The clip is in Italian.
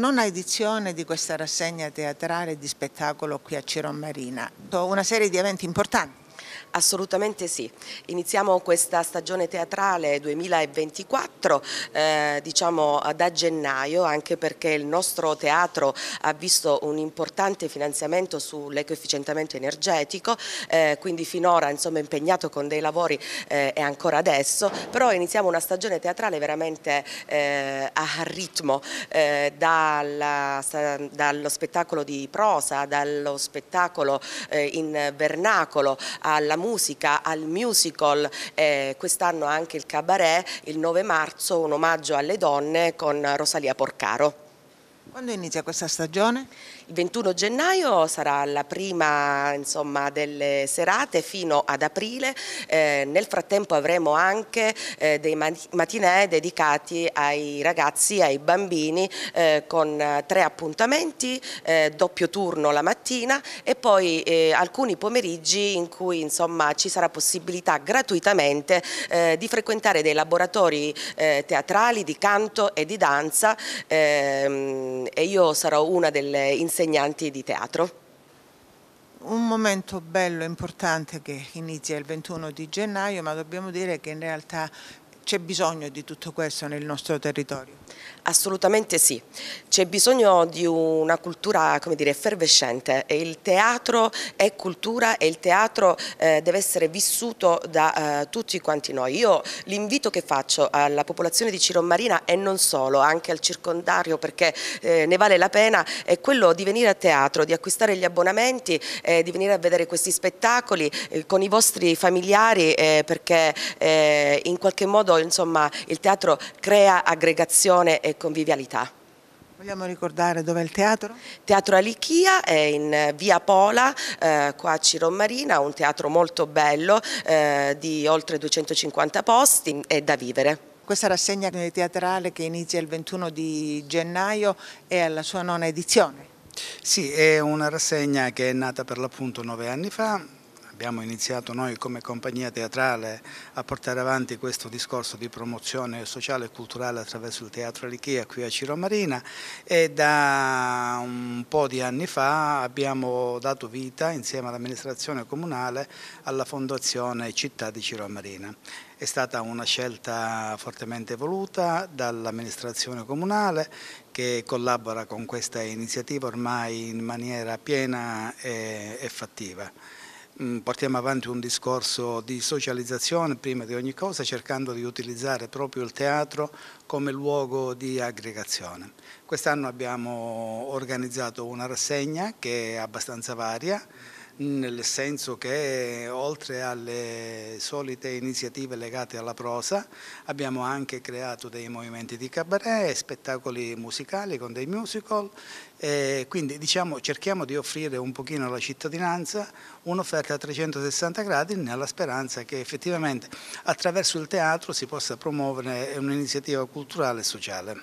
nona edizione di questa rassegna teatrale di spettacolo qui a Ciron Marina. Una serie di eventi importanti Assolutamente sì. Iniziamo questa stagione teatrale 2024 eh, diciamo da gennaio anche perché il nostro teatro ha visto un importante finanziamento sull'ecoefficientamento energetico eh, quindi finora insomma impegnato con dei lavori eh, e ancora adesso però iniziamo una stagione teatrale veramente eh, a ritmo eh, dalla, dallo spettacolo di prosa, dallo spettacolo eh, in vernacolo alla musica, al musical, eh, quest'anno anche il cabaret, il 9 marzo un omaggio alle donne con Rosalia Porcaro. Quando inizia questa stagione? Il 21 gennaio sarà la prima insomma, delle serate fino ad aprile, eh, nel frattempo avremo anche eh, dei matinee dedicati ai ragazzi, ai bambini eh, con eh, tre appuntamenti, eh, doppio turno la mattina e poi eh, alcuni pomeriggi in cui insomma, ci sarà possibilità gratuitamente di frequentare dei laboratori teatrali di canto e di danza ehm, Ehm, e io sarò una delle insegnanti di teatro. Un momento bello e importante che inizia il 21 di gennaio, ma dobbiamo dire che in realtà c'è bisogno di tutto questo nel nostro territorio? Assolutamente sì, c'è bisogno di una cultura come dire, effervescente, il teatro è cultura e il teatro eh, deve essere vissuto da eh, tutti quanti noi. Io l'invito che faccio alla popolazione di Ciro Marina e non solo, anche al circondario perché eh, ne vale la pena, è quello di venire a teatro, di acquistare gli abbonamenti, eh, di venire a vedere questi spettacoli eh, con i vostri familiari eh, perché in qualche modo modo insomma, il teatro crea aggregazione e convivialità. Vogliamo ricordare dov'è il teatro? Teatro Alichia è in eh, via Pola, eh, qua a Ciro Marina, un teatro molto bello eh, di oltre 250 posti e da vivere. Questa rassegna teatrale che inizia il 21 di gennaio è alla sua nona edizione. Sì, è una rassegna che è nata per l'appunto nove anni fa, abbiamo iniziato noi come compagnia teatrale a portare avanti questo discorso di promozione sociale e culturale attraverso il Teatro Alichia qui a Ciro Marina e da un po' di anni fa abbiamo dato vita insieme all'amministrazione comunale alla fondazione Città di Ciro Marina. È stata una scelta fortemente voluta dall'amministrazione comunale che collabora con questa iniziativa ormai in maniera piena e, e fattiva. Mm, portiamo avanti un discorso di socializzazione prima di ogni cosa cercando di utilizzare proprio il teatro come luogo di aggregazione. Quest'anno abbiamo organizzato una rassegna che è abbastanza varia, nel senso che oltre alle solite iniziative legate alla prosa abbiamo anche creato dei movimenti di cabaret, spettacoli musicali con dei musical, quindi diciamo, cerchiamo di offrire un pochino alla cittadinanza un'offerta a 360 gradi nella speranza che effettivamente attraverso il teatro si possa promuovere un'iniziativa culturale e sociale.